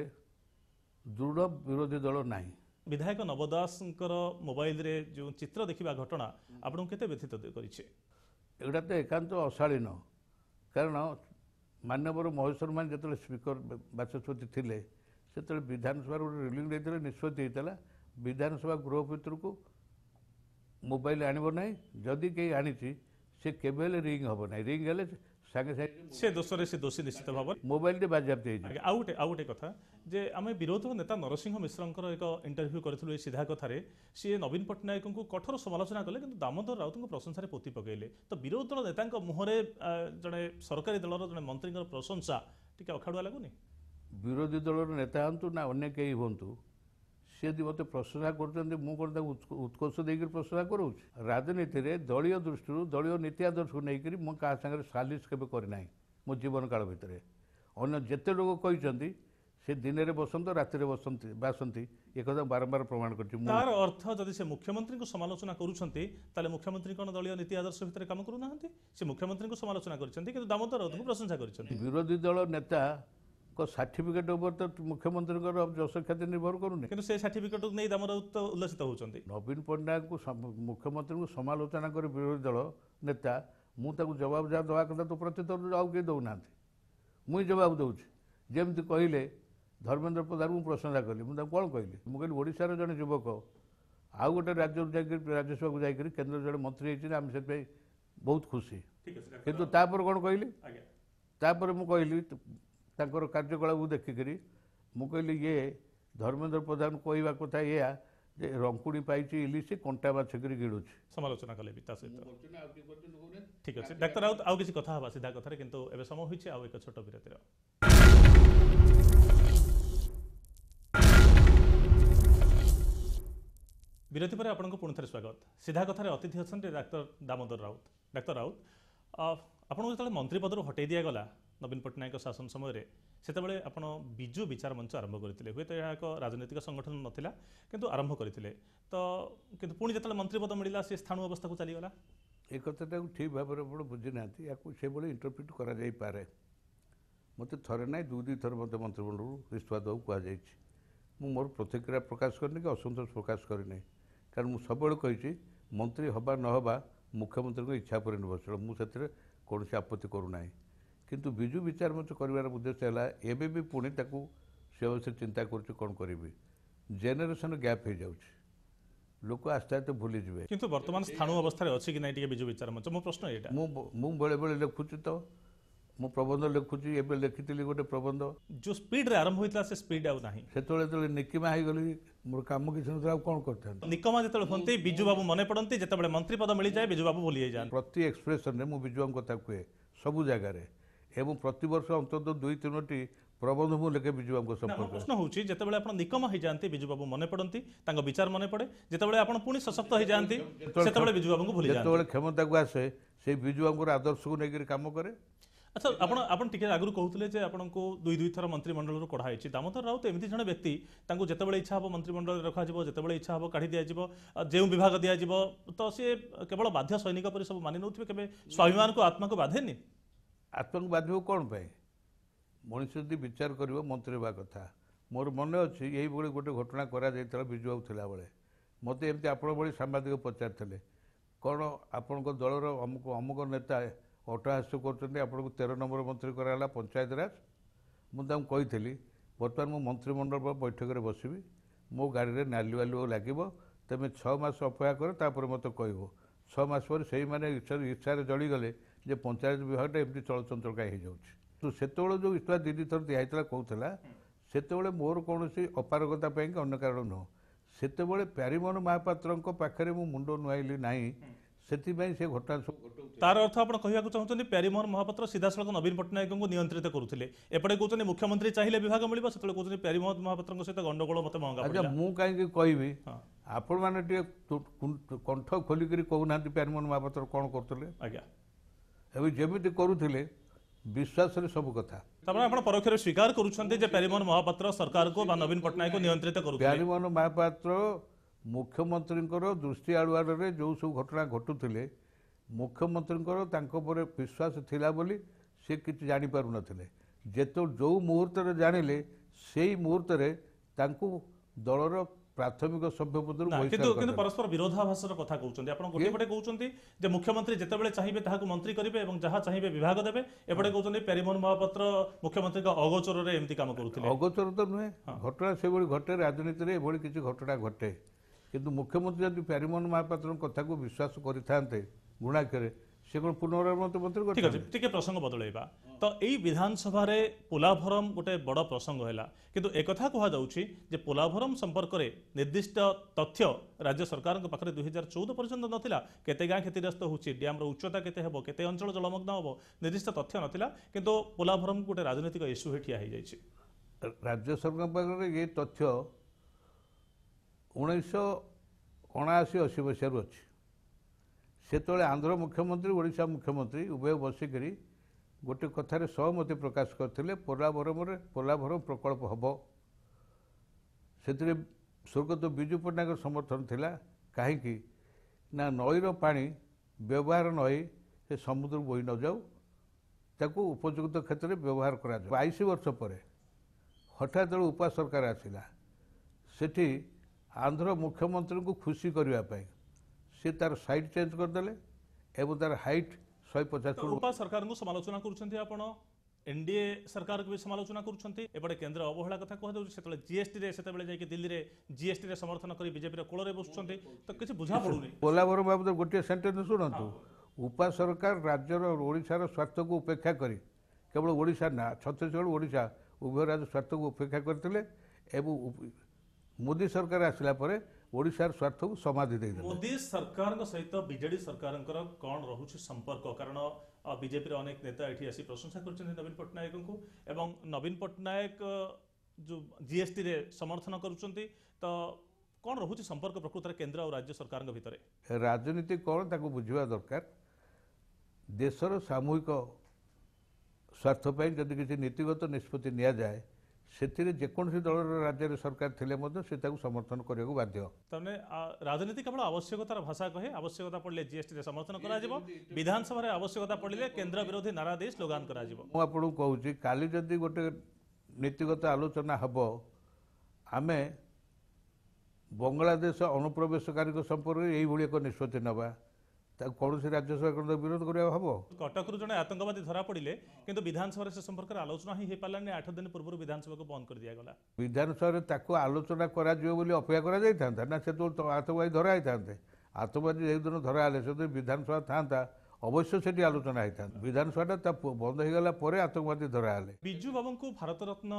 ଦୃଢ଼ ବିରୋଧୀ ଦଳ ନାହିଁ ବିଧାୟକ ନବ ଦାସଙ୍କର ମୋବାଇଲରେ ଯେଉଁ ଚିତ୍ର ଦେଖିବା ଘଟଣା ଆପଣଙ୍କୁ କେତେ ବ୍ୟଥିତ କରିଛି ଏଗୁଡ଼ା ତ ଏକାନ୍ତ ଅଶାଳୀନ କାରଣ ମାନ୍ୟବର ମହେଶ ଶର୍ମା ଯେତେବେଳେ ସ୍ପିକର ବାଚସ୍ପତି ଥିଲେ ସେତେବେଳେ ବିଧାନସଭାରେ ଗୋଟେ ରିଲିଂ ଦେଇଥିଲେ ନିଷ୍ପତ୍ତି ହେଇଥିଲା ବିଧାନସଭା ଗୃହ ଭିତରକୁ ମୋବାଇଲ ଆଣିବ ନାହିଁ ଯଦି କେହି ଆଣିଛି ସେ କେବେ ହେଲେ ରିଙ୍ଗ ହେବ ନାହିଁ ରିଙ୍ଗ ହେଲେ ସାଙ୍ଗେ ସାଙ୍ଗେ ସେ ଦୋଷରେ ସେ ଦୋଷୀ ନିଶ୍ଚିତ ଭାବରେ ମୋବାଇଲଟି ବାଜ୍ୟାପ୍ତ ହେଇଛି ଆଉ ଗୋଟେ ଆଉ ଗୋଟେ କଥା ଯେ ଆମେ ବିରୋଧୀ ନେତା ନରସିଂହ ମିଶ୍ରଙ୍କର ଏକ ଇଣ୍ଟରଭ୍ୟୁ କରିଥିଲୁ ଏଇ ସିଧା କଥାରେ ସିଏ ନବୀନ ପଟ୍ଟନାୟକଙ୍କୁ କଠୋର ସମାଲୋଚନା କଲେ କିନ୍ତୁ ଦାମୋଦର ରାଉତଙ୍କୁ ପ୍ରଶଂସାରେ ପୋତି ପକାଇଲେ ତ ବିରୋଧୀ ଦଳ ନେତାଙ୍କ ମୁହଁରେ ଜଣେ ସରକାରୀ ଦଳର ଜଣେ ମନ୍ତ୍ରୀଙ୍କର ପ୍ରଶଂସା ଟିକେ ଅଖାଡ଼ୁଆ ଲାଗୁନି ବିରୋଧୀ ଦଳର ନେତା ହୁଅନ୍ତୁ ନା ଅନ୍ୟ କେହି ହୁଅନ୍ତୁ ସେ ମୋତେ ପ୍ରଶଂସା କରୁଛନ୍ତି ମୁଁ କ'ଣ ତାକୁ ଉତ୍କର୍ଷ ଦେଇକରି ପ୍ରଶଂସା କରୁଛି ରାଜନୀତିରେ ଦଳୀୟ ଦୃଷ୍ଟିରୁ ଦଳୀୟ ନୀତି ଆଦର୍ଶକୁ ନେଇକରି ମୁଁ କାହା ସାଙ୍ଗରେ ସାଲିସ୍ କେବେ କରିନାହିଁ ମୋ ଜୀବନକାଳ ଭିତରେ ଅନ୍ୟ ଯେତେ ଲୋକ କହିଛନ୍ତି ସେ ଦିନରେ ବସନ୍ତୁ ରାତିରେ ବସନ୍ତି ବାସନ୍ତି ଏ କଥା ବାରମ୍ବାର ପ୍ରମାଣ କରୁଛି ତାର ଅର୍ଥ ଯଦି ସେ ମୁଖ୍ୟମନ୍ତ୍ରୀଙ୍କୁ ସମାଲୋଚନା କରୁଛନ୍ତି ତାହେଲେ ମୁଖ୍ୟମନ୍ତ୍ରୀ କ'ଣ ଦଳୀୟ ନୀତି ଆଦର୍ଶ ଭିତରେ କାମ କରୁନାହାନ୍ତି ସେ ମୁଖ୍ୟମନ୍ତ୍ରୀଙ୍କୁ ସମାଲୋଚନା କରିଛନ୍ତି କିନ୍ତୁ ଦାମୋଦର ରଥକୁ ପ୍ରଶଂସା କରିଛନ୍ତି ବିରୋଧୀ ଦଳ ନେତା ସାର୍ଟିଫିକେଟ ଉପରେ ତ ମୁଖ୍ୟମନ୍ତ୍ରୀଙ୍କର ଯଶ ଖ୍ୟାତି ନିର୍ଭର କରୁନି କିନ୍ତୁ ସେ ସାର୍ଟିଫିକେଟକୁ ନେଇ ଦାମ ରାଉତ ଉଲ୍ଲସିତ ହେଉଛନ୍ତି ନବୀନ ପଟ୍ଟନାୟକଙ୍କୁ ମୁଖ୍ୟମନ୍ତ୍ରୀଙ୍କୁ ସମାଲୋଚନା କରି ବିରୋଧୀ ଦଳ ନେତା ମୁଁ ତାକୁ ଜବାବ ଯାହା ଦେବା କଥା ତ ପ୍ରତ୍ୟୁତର ଆଉ କେହି ଦେଉନାହାନ୍ତି ମୁଇଁ ଜବାବ ଦେଉଛି ଯେମିତି କହିଲେ ଧର୍ମେନ୍ଦ୍ର ପ୍ରଧାନ ମୁଁ ପ୍ରଶଂସା କଲି ମୁଁ ତାକୁ କ'ଣ କହିଲି ମୁଁ କହିଲି ଓଡ଼ିଶାର ଜଣେ ଯୁବକ ଆଉ ଗୋଟେ ରାଜ୍ୟକୁ ଯାଇକରି ରାଜ୍ୟସଭାକୁ ଯାଇକରି କେନ୍ଦ୍ର ଜଣେ ମନ୍ତ୍ରୀ ହେଇଛନ୍ତି ଆମେ ସେଥିପାଇଁ ବହୁତ ଖୁସି କିନ୍ତୁ ତାପରେ କ'ଣ କହିଲି ତାପରେ ମୁଁ କହିଲି তাকৰ কাৰ্যকলাপ উদেখেকি মুকইলে ইয়ে ধৰ্মেশ্বৰ প্ৰধান কইবা কথা ইয়া ৰংকুণী পাইছি ইলিছে কন্টাবা চকি গিডুছ সমালোচনা কৰলে বিতাছিত ঠিক আছে ডক্টৰ রাউত আৰু কি কথা আছে সিধা কথাৰে কিন্তু এবে সময় হ'ইছে আৰু এক ছটো বিৰতিৰ বিৰতিৰ পৰা আপোনাক পুনৰ স্বাগতম সিধা কথাৰ অতিথি হছন্তি ডক্টৰ দামोदर রাউত ডক্টৰ রাউত আপোনাক তেলে মন্ত্রী পদৰ হটে দিয়া গলা ନବୀନ ପଟ୍ଟନାୟକ ଶାସନ ସମୟରେ ସେତେବେଳେ ଆପଣ ବିଜୁ ବିଚାର ମଞ୍ଚ ଆରମ୍ଭ କରିଥିଲେ ହୁଏତ ଏହା ଏକ ରାଜନୈତିକ ସଂଗଠନ ନଥିଲା କିନ୍ତୁ ଆରମ୍ଭ କରିଥିଲେ ତ କିନ୍ତୁ ପୁଣି ଯେତେବେଳେ ମନ୍ତ୍ରୀପଦ ମିଳିଲା ସେ ସ୍ଥାଣୁ ଅବସ୍ଥାକୁ ଚାଲିଗଲା ଏ କଥାଟାକୁ ଠିକ୍ ଭାବରେ ଆପଣ ବୁଝିନାହାନ୍ତି ଏହାକୁ ସେଭଳି ଇଣ୍ଟରପ୍ରିଟ କରାଯାଇପାରେ ମୋତେ ଥରେ ନାହିଁ ଦୁଇ ଦୁଇ ଥର ମୋତେ ମନ୍ତ୍ରିମଣ୍ଡଳରୁ ଇସ୍ତଫା ଦେବାକୁ କୁହାଯାଇଛି ମୁଁ ମୋର ପ୍ରତିକ୍ରିୟା ପ୍ରକାଶ କରିନି କି ଅସନ୍ତୋଷ ପ୍ରକାଶ କରିନି କାରଣ ମୁଁ ସବୁବେଳେ କହିଛି ମନ୍ତ୍ରୀ ହେବା ନ ହେବା ମୁଖ୍ୟମନ୍ତ୍ରୀଙ୍କ ଇଚ୍ଛା ଉପରେ ନିର୍ଭରଶୀଳ ମୁଁ ସେଥିରେ କୌଣସି ଆପତ୍ତି କରୁନାହିଁ କିନ୍ତୁ ବିଜୁ ବିଚାର ମଞ୍ଚ କରିବାର ଉଦ୍ଦେଶ୍ୟ ହେଲା ଏବେ ବି ପୁଣି ତାକୁ ସେ ଅବଶ୍ୟ ଚିନ୍ତା କରୁଛି କ'ଣ କରିବି ଜେନେରେସନ୍ ଗ୍ୟାପ୍ ହେଇଯାଉଛି ଲୋକ ଆସ୍ତେ ଆସ୍ତେ ଭୁଲିଯିବେ କିନ୍ତୁ ବର୍ତ୍ତମାନ ସ୍ଥାଣୁ ଅବସ୍ଥାରେ ଅଛି କି ନାହିଁ ଟିକେ ବିଜୁ ବିଚାର ମଞ୍ଚ ମୋ ପ୍ରଶ୍ନ ଏଇଟା ମୁଁ ମୁଁ ବେଳେବେଳେ ଲେଖୁଛି ତ ମୁଁ ପ୍ରବନ୍ଧ ଲେଖୁଛି ଏବେ ଲେଖିଥିଲି ଗୋଟେ ପ୍ରବନ୍ଧ ଯେଉଁ ସ୍ପିଡ଼ରେ ଆରମ୍ଭ ହୋଇଥିଲା ସେ ସ୍ପିଡ଼ ଆଉ ନାହିଁ ସେତେବେଳେ ଯେତେବେଳେ ନିକିମା ହେଇଗଲି ମୋର କାମ କିଛି ନଥିଲା ଆଉ କ'ଣ କରିଥାନ୍ତି ନିକମା ଯେତେବେଳେ ହୁଅନ୍ତି ବିଜୁବାବୁ ମନେ ପଡ଼ନ୍ତି ଯେତେବେଳେ ମନ୍ତ୍ରୀ ପଦ ମିଳିଯାଏ ବିଜୁବାବୁ ଭୁଲି ହେଇଯାନ୍ତି ପ୍ରତି ଏକ୍ସପ୍ରେସନ୍ରେ ମୁଁ ବିଜୁବାବୁ କଥା କୁହେ ସବୁ ଜାଗାରେ ଏବଂ ପ୍ରତିବର୍ଷ অন্তত দুই তিনোটি প্রবন্ধ মু লেখে বিজুবাবু সম্পর্ক প্রশ্ন হচ্ছে যেতবে আপনার নিকম হয়ে যাতে বিজুবাবু মনে পড়তে তাঁর বিচার মনে পড়ে যেতবে আপনার পুঁ সশক্ত হয়ে যাতে সেতবে বিজুবাবু ভুলে যেতবে ক্ষমতাকে আসে সেই বিজুবাবুর আদর্শক নেই কাম করে আচ্ছা আপনার আপনার টিকি আগর কুলে যে আপনার দুই দুই থর মন্ত্রিমণ্ডলর কড়া হয়েছে দামোদর রাউত এমনি জন ব্যক্তি তাঁর যেতবে ইচ্ছা হব মন্ত্রিমণ্ডলের রখাযিব যেতবে ইচ্ছা হব কাঢ়ি যাব যে বিভাগ যাব তো সে কেবল বাধ্য সৈনিক পরে সব মানি নেবে কেবে স্বাভিমান আত্মাকে বাধেনি ଆତଙ୍କ ବାଧିବ କ'ଣ ପାଇଁ ମଣିଷ ଯଦି ବିଚାର କରିବ ମନ୍ତ୍ରୀ ହେବା କଥା ମୋର ମନେ ଅଛି ଏହିଭଳି ଗୋଟେ ଘଟଣା କରାଯାଇଥିଲା ବିଜୁବାବୁ ଥିଲାବେଳେ ମୋତେ ଏମିତି ଆପଣ ଭଳି ସାମ୍ବାଦିକ ପଚାରିଥିଲେ କ'ଣ ଆପଣଙ୍କ ଦଳର ଅମୁକ ଅମୁକ ନେତା ଅଟ୍ଟହାସ କରୁଛନ୍ତି ଆପଣଙ୍କୁ ତେର ନମ୍ବର ମନ୍ତ୍ରୀ କରାଗଲା ପଞ୍ଚାୟତରାଜ ମୁଁ ତାଙ୍କୁ କହିଥିଲି ବର୍ତ୍ତମାନ ମୁଁ ମନ୍ତ୍ରିମଣ୍ଡଳ ବୈଠକରେ ବସିବି ମୋ ଗାଡ଼ିରେ ନାଲି ବାଲି ଲାଗିବ ତୁମେ ଛଅ ମାସ ଅପେକ୍ଷା କର ତାପରେ ମୋତେ କହିବ ଛଅ ମାସ ପରେ ସେଇମାନେ ଇଚ୍ଛାରେ ଜଳିଗଲେ Ποντέρου, βιωτήτη, όλου τον Τουγκάι. Του set όλου του, ει τότε, τη αιτρά κοτσολα. Σet όλου, ο Παραγωγό ο Νεκαρονό. Σet όλου, এবং ଯେମିତି କରୁଥିଲେ বিশ্বাসের সব কথা তারপরে আপনার পরোক্ষরে স্বীকার করছেন যে প্যারিমোহন মহাপাত্র সরকারকে বা নবীন পট্টনাক নিয়ন্ত্রিত করুছে প্যারিমোহন মহাপাত্র মুখ্যমন্ত্রীঙ্কর দৃষ্টি আড়ুয়ারে যে সব ঘটনা ঘটুলে মুখ্যমন্ত্রীঙ্কর তাঙ্ক উপরে বিশ্বাস লা বলে সে কিছু জাঁপারু নথিলে যেত যে মুহূর্তে জাঁলে সেই মুহূর্তে তাঙ্কু দলর ପ୍ରାଥମିକ ସଭ୍ୟ ପଦରୁ କିନ୍ତୁ କିନ୍ତୁ ପରସ୍ପର ବିରୋଧାଭାସର କଥା କହୁଛନ୍ତି ଆପଣ ଗୋଟିଏ ପଟେ କହୁଛନ୍ତି ଯେ ମୁଖ୍ୟମନ୍ତ୍ରୀ ଯେତେବେଳେ ଚାହିଁବେ ତାହାକୁ ମନ୍ତ୍ରୀ କରିବେ ଏବଂ ଯାହା ଚାହିଁବେ ବିଭାଗ ଦେବେ ଏପଟେ କହୁଛନ୍ତି ପେରିମୋହନ ମହାପାତ୍ର ମୁଖ୍ୟମନ୍ତ୍ରୀଙ୍କ ଅଗୋଚରରେ ଏମିତି କାମ କରୁଥିଲେ ଅଗୋଚର ତ ନୁହେଁ ଘଟଣା ସେଭଳି ଘଟେ ରାଜନୀତିରେ ଏଭଳି କିଛି ଘଟଣା ଘଟେ କିନ୍ତୁ ମୁଖ୍ୟମନ୍ତ୍ରୀ ଯଦି ପ୍ୟାରିମୋହନ ମହାପାତ୍ରଙ୍କ କଥାକୁ ବିଶ୍ୱାସ କରିଥାନ୍ତେ ଗୁଣାକ୍ଷରେ ସେ କ'ଣ ପୁନଃ ଠିକ ଅଛି ଟିକେ ପ୍ରସଙ୍ଗ ବଦଳେଇବା ତ ଏଇ ବିଧାନସଭାରେ ପୋଲାଭରମ ଗୋଟେ ବଡ଼ ପ୍ରସଙ୍ଗ ହେଲା କିନ୍ତୁ ଏକଥା କୁହାଯାଉଛି ଯେ ପୋଲାଭରମ ସମ୍ପର୍କରେ ନିର୍ଦ୍ଦିଷ୍ଟ ତଥ୍ୟ ରାଜ୍ୟ ସରକାରଙ୍କ ପାଖରେ ଦୁଇ ହଜାର ଚଉଦ ପର୍ଯ୍ୟନ୍ତ ନଥିଲା କେତେ ଗାଁ କ୍ଷତିଗ୍ରସ୍ତ ହେଉଛି ଡ୍ୟାମ୍ର ଉଚ୍ଚତା କେତେ ହେବ କେତେ ଅଞ୍ଚଳ ଜଳମଗ୍ନ ହେବ ନିର୍ଦ୍ଦିଷ୍ଟ ତଥ୍ୟ ନଥିଲା କିନ୍ତୁ ପୋଲାଭରମ ଗୋଟେ ରାଜନୈତିକ ଇସ୍ୟୁ ହେଇ ଠିଆ ରାଜ୍ୟ ସରକାରଙ୍କ ପାଖରେ ଏ ତଥ୍ୟ ଉଣେଇଶହ ଅଣାଅଶୀ ଅଶୀ ମସିହାରୁ ଅଛି ସେତେବେଳେ ଆନ୍ଧ୍ର ମୁଖ୍ୟମନ୍ତ୍ରୀ ଓଡ଼ିଶା ମୁଖ୍ୟମନ୍ତ୍ରୀ ଉଭୟ ବସିକରି ଗୋଟେ କଥାରେ ସହମତି ପ୍ରକାଶ କରିଥିଲେ ପୋଲାଭରମରେ ପୋଲାଭରମ ପ୍ରକଳ୍ପ ହେବ ସେଥିରେ ସ୍ୱର୍ଗତ ବିଜୁ ପଟ୍ଟନାୟକ ସମର୍ଥନ ଥିଲା କାହିଁକି ନା ନଈର ପାଣି ବ୍ୟବହାର ନ ହୋଇ ସେ ସମୁଦ୍ର ବୋହି ନଯାଉ ତାକୁ ଉପଯୁକ୍ତ କ୍ଷେତ୍ରରେ ବ୍ୟବହାର କରାଯାଉ ବାଇଶ ବର୍ଷ ପରେ ହଠାତ୍ ଉପା ସରକାର ଆସିଲା ସେଠି ଆନ୍ଧ୍ର ମୁଖ୍ୟମନ୍ତ୍ରୀଙ୍କୁ ଖୁସି କରିବା ପାଇଁ সে তার সাইড চেঞ্জ କରିଦେଲେ এবং তার হাইট শহে পচাশ রূপা সরকার সমালোচনা করছেন আপনার এনডিএ সরকারকে বি সমালোচনা করছেন এপটে কেন্দ্র অবহেলা কথা কুহাযাচ্ছে সেতবে জিএসটি সেতবে যাই দিল্লি জিএসটি সমর্থন করে বিজেপি কোলরে বসুচ্ছেন তো কিছু বুঝা পড়ুনি পোলাবরম বাবদ গোটিয়ে সেন্টেন্স শুণতু উপা সরকার রাজ্যর ওড়িশার স্বার্থকে উপেক্ষা করে কেবল ওড়িশা না ছত্তিশগড় ওড়িশা উভয় রাজ্য স্বার্থকে উপেক্ষা করে এবং মোদি সরকার আসলা পরে ओडार स्वार्थ को समाधि मोदी सरकार सहित विजे सरकार कौन रही संपर्क कारण बीजेपी अनेक नेता ये आसी प्रशंसा कर नवीन पट्टनायक नवीन पट्टनायक जो जीएसटी रे समर्थन कर कौन रोच संपर्क प्रकृत केन्द्र और राज्य सरकार भितर राजनीति कौन तक बुझा दरकार देशर सामूहिक स्वार्थपी जदि किसी नीतिगत निष्पत्ति जाए ସେଥିରେ ଯେକୌଣସି ଦଳର ରାଜ୍ୟରେ ସରକାର ଥିଲେ ମଧ୍ୟ ସେ ତାକୁ ସମର୍ଥନ କରିବାକୁ ବାଧ୍ୟ ତାହେଲେ ରାଜନୀତି କେବଳ ଆବଶ୍ୟକତାର ଭାଷା କହେ ଆବଶ୍ୟକତା ପଡ଼ିଲେ ଜିଏସ୍ଟିରେ ସମର୍ଥନ କରାଯିବ ବିଧାନସଭାରେ ଆବଶ୍ୟକତା ପଡ଼ିଲେ କେନ୍ଦ୍ର ବିରୋଧୀ ନାରା ଦେଇ ସ୍ଲୋଗାନ କରାଯିବ ମୁଁ ଆପଣଙ୍କୁ କହୁଛି କାଲି ଯଦି ଗୋଟେ ନୀତିଗତ ଆଲୋଚନା ହେବ ଆମେ ବଙ୍ଗଳାଦେଶ ଅନୁପ୍ରବେଶକାରୀଙ୍କ ସମ୍ପର୍କରେ ଏଇଭଳି ଏକ ନିଷ୍ପତ୍ତି ନେବା ତାକୁ କୌଣସି ରାଜ୍ୟସଭା ବିରୋଧ କରିବାକୁ ହେବ କଟକରୁ ଜଣେ ଆତଙ୍କବାଦୀ ଧରା ପଡ଼ିଲେ କିନ୍ତୁ ବିଧାନସଭାରେ ସେ ସମ୍ପର୍କରେ ଆଲୋଚନା ହିଁ ହୋଇପାରିଲାନି ଆଠ ଦିନ ପୂର୍ବରୁ ବିଧାନସଭାକୁ ବନ୍ଦ କରି ଦିଆଗଲା ବିଧାନସଭାରେ ତାକୁ ଆଲୋଚନା କରାଯିବ ବୋଲି ଅପେକ୍ଷା କରାଯାଇଥାନ୍ତା ନା ସେତେବେଳେ ଆତଙ୍କବାଦୀ ଧରା ହୋଇଥାନ୍ତେ ଆତଙ୍କବାଦୀ ଯେଉଁଦିନ ଧରା ହେଲେ ସେଦିନ ବିଧାନସଭା ଥାଆନ୍ତା ଅବଶ୍ୟ ସେଠି ଆଲୋଚନା ହୋଇଥାନ୍ତା ବିଧାନସଭାଟା ତା ବନ୍ଦ ହୋଇଗଲା ପରେ ଆତଙ୍କବାଦୀ ଧରା ହେଲେ ବିଜୁ ବାବୁଙ୍କୁ ଭାରତ ରତ୍ନ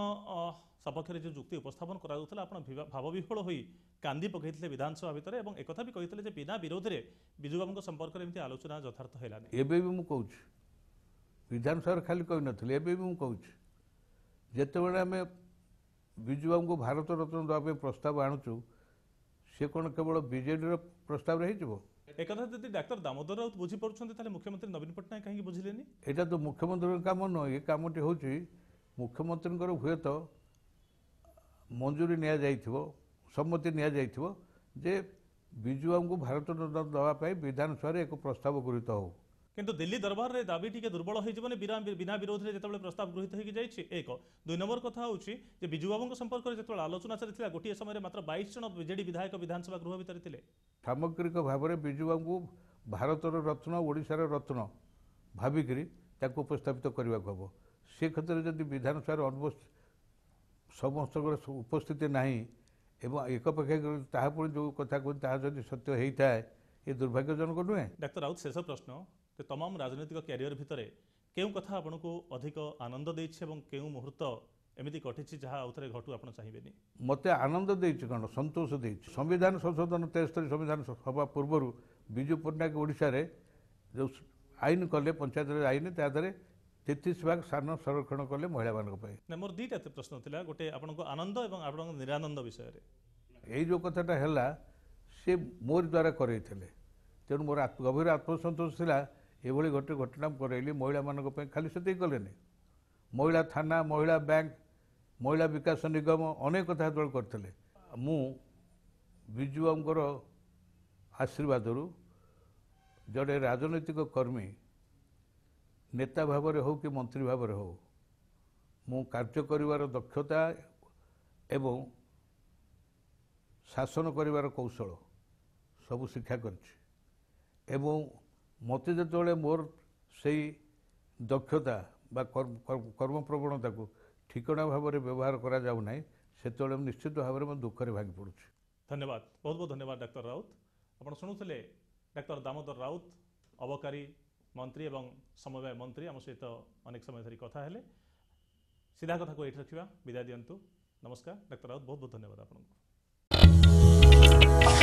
ସପକ୍ଷରେ ଯେଉଁ ଯୁକ୍ତି ଉପସ୍ଥାପନ କରାଯାଉଥିଲା ଆପଣ ଭାବବିହ୍ୱଳ ହୋଇ କାନ୍ଦି ପକାଇଥିଲେ ବିଧାନସଭା ଭିତରେ ଏବଂ ଏକଥା ବି କହିଥିଲେ ଯେ ବିନା ବିରୋଧରେ ବିଜୁବାବୁଙ୍କ ସମ୍ପର୍କରେ ଏମିତି ଆଲୋଚନା ଯଥାର୍ଥ ହେଲାନି ଏବେ ବି ମୁଁ କହୁଛି ବିଧାନସଭାରେ ଖାଲି କହିନଥିଲି ଏବେ ବି ମୁଁ କହୁଛି ଯେତେବେଳେ ଆମେ ବିଜୁବାବୁଙ୍କୁ ଭାରତ ରତ୍ନ ଦେବା ପାଇଁ ପ୍ରସ୍ତାବ ଆଣୁଛୁ ସେ କ'ଣ କେବଳ ବିଜେଡ଼ିର ପ୍ରସ୍ତାବରେ ହେଇଯିବ একথা যদি ডাক্তার দামোদর রাউত বুঝি পড়ছেন তাহলে মুখ্যমন্ত্রী নবীন পট্টনাক কাহি বুঝলেনি এটা তো মুখ্যমন্ত্রীর কাম নয় এ কামটি হচ্ছে মুখ্যমন্ত্রীঙ্কর হুয়েত ମଞ୍ଜୁରୀ ନିଆଯାଇଥିବ ସମ୍ମତି ନିଆଯାଇଥିବ ଯେ ବିଜୁବାବୁଙ୍କୁ ଭାରତରତ୍ନ ଦେବା ପାଇଁ ବିଧାନସଭାରେ ଏକ ପ୍ରସ୍ତାବ ଗୃହୀତ ହେଉ କିନ୍ତୁ ଦିଲ୍ଲୀ ଦରବାରରେ ଦାବି ଟିକେ ଦୁର୍ବଳ ହୋଇଯିବନି ବିନା ବିରୋଧରେ ଯେତେବେଳେ ପ୍ରସ୍ତାବ ଗୃହୀତ ହୋଇକି ଯାଇଛି ଏକ ଦୁଇ ନମ୍ବର କଥା ହେଉଛି ଯେ ବିଜୁବାବୁଙ୍କ ସମ୍ପର୍କରେ ଯେତେବେଳେ ଆଲୋଚନା ଚାଲିଥିଲା ଗୋଟିଏ ସମୟରେ ମାତ୍ର ବାଇଶ ଜଣ ବିଜେଡି ବିଧାୟକ ବିଧାନସଭା ଗୃହ ଭିତରେ ଥିଲେ ସାମଗ୍ରିକ ଭାବରେ ବିଜୁବାବୁଙ୍କୁ ଭାରତର ରତ୍ନ ଓଡ଼ିଶାର ରତ୍ନ ଭାବିକରି ତାକୁ ଉପସ୍ଥାପିତ କରିବାକୁ ହେବ ସେ କ୍ଷେତ୍ରରେ ଯଦି ବିଧାନସଭାରେ ଅନୁପସ୍ଥିତ ସମସ୍ତଙ୍କର ଉପସ୍ଥିତି ନାହିଁ ଏବଂ ଏକ ପକ୍ଷ ତାହା ପୁଣି ଯେଉଁ କଥା କୁହନ୍ତି ତାହା ଯଦି ସତ୍ୟ ହେଇଥାଏ ଏ ଦୁର୍ଭାଗ୍ୟଜନକ ନୁହେଁ ଡାକ୍ତର ରାଉତ ଶେଷ ପ୍ରଶ୍ନ ଯେ ତମାମ ରାଜନୈତିକ କ୍ୟାରିୟର ଭିତରେ କେଉଁ କଥା ଆପଣଙ୍କୁ ଅଧିକ ଆନନ୍ଦ ଦେଇଛି ଏବଂ କେଉଁ ମୁହୂର୍ତ୍ତ ଏମିତି ଘଟିଛି ଯାହା ଆଉଥରେ ଘଟୁ ଆପଣ ଚାହିଁବେନି ମୋତେ ଆନନ୍ଦ ଦେଇଛି କ'ଣ ସନ୍ତୋଷ ଦେଇଛି ସମ୍ବିଧାନ ସଂଶୋଧନ ତେସ୍ତରୀ ସମ୍ବିଧାନ ହେବା ପୂର୍ବରୁ ବିଜୁ ପଟ୍ଟନାୟକ ଓଡ଼ିଶାରେ ଯେଉଁ ଆଇନ କଲେ ପଞ୍ଚାୟତରେ ଆଇନ ତା ଦେହରେ ତେତିଶ ଭାଗ ସ୍ଥାନ ସଂରକ୍ଷଣ କଲେ ମହିଳାମାନଙ୍କ ପାଇଁ ମୋର ଦୁଇଟା ପ୍ରଶ୍ନ ଥିଲା ଗୋଟେ ଆପଣଙ୍କ ଆନନ୍ଦ ଏବଂ ଆପଣଙ୍କ ନିରାନନ୍ଦ ବିଷୟରେ ଏଇ ଯେଉଁ କଥାଟା ହେଲା ସେ ମୋର ଦ୍ୱାରା କରେଇଥିଲେ ତେଣୁ ମୋର ଗଭୀର ଆତ୍ମସନ୍ତୋଷ ଥିଲା ଏଭଳି ଗୋଟେ ଘଟଣା ମୁଁ କରେଇଲି ମହିଳାମାନଙ୍କ ପାଇଁ ଖାଲି ସେତିକି କଲେନି ମହିଳା ଥାନା ମହିଳା ବ୍ୟାଙ୍କ ମହିଳା ବିକାଶ ନିଗମ ଅନେକ କଥା ଯେତେବେଳେ କରିଥିଲେ ମୁଁ ବିଜୁବାବୁଙ୍କର ଆଶୀର୍ବାଦରୁ ଜଣେ ରାଜନୈତିକ କର୍ମୀ ନେତା ଭାବରେ ହେଉ କି ମନ୍ତ୍ରୀ ଭାବରେ ହେଉ ମୁଁ କାର୍ଯ୍ୟ କରିବାର ଦକ୍ଷତା ଏବଂ ଶାସନ କରିବାର କୌଶଳ ସବୁ ଶିକ୍ଷା କରିଛି ଏବଂ ମୋତେ ଯେତେବେଳେ ମୋର ସେଇ ଦକ୍ଷତା ବା କର୍ମପ୍ରବଣତାକୁ ଠିକଣା ଭାବରେ ବ୍ୟବହାର କରାଯାଉ ନାହିଁ ସେତେବେଳେ ନିଶ୍ଚିତ ଭାବରେ ମୁଁ ଦୁଃଖରେ ଭାଙ୍ଗି ପଡ଼ୁଛି ଧନ୍ୟବାଦ ବହୁତ ବହୁତ ଧନ୍ୟବାଦ ଡାକ୍ତର ରାଉତ ଆପଣ ଶୁଣୁଥିଲେ ଡାକ୍ତର ଦାମୋଦର ରାଉତ ଅବକାରୀ ମନ୍ତ୍ରୀ ଏବଂ ସମବାୟ ମନ୍ତ୍ରୀ ଆମ ସହିତ ଅନେକ ସମୟ ଧରି କଥା ହେଲେ ସିଧା କଥାକୁ ଏଇଠି ରଖିବା ବିଦାୟ ଦିଅନ୍ତୁ ନମସ୍କାର ଡାକ୍ତର ରାଉତ ବହୁତ ବହୁତ ଧନ୍ୟବାଦ ଆପଣଙ୍କୁ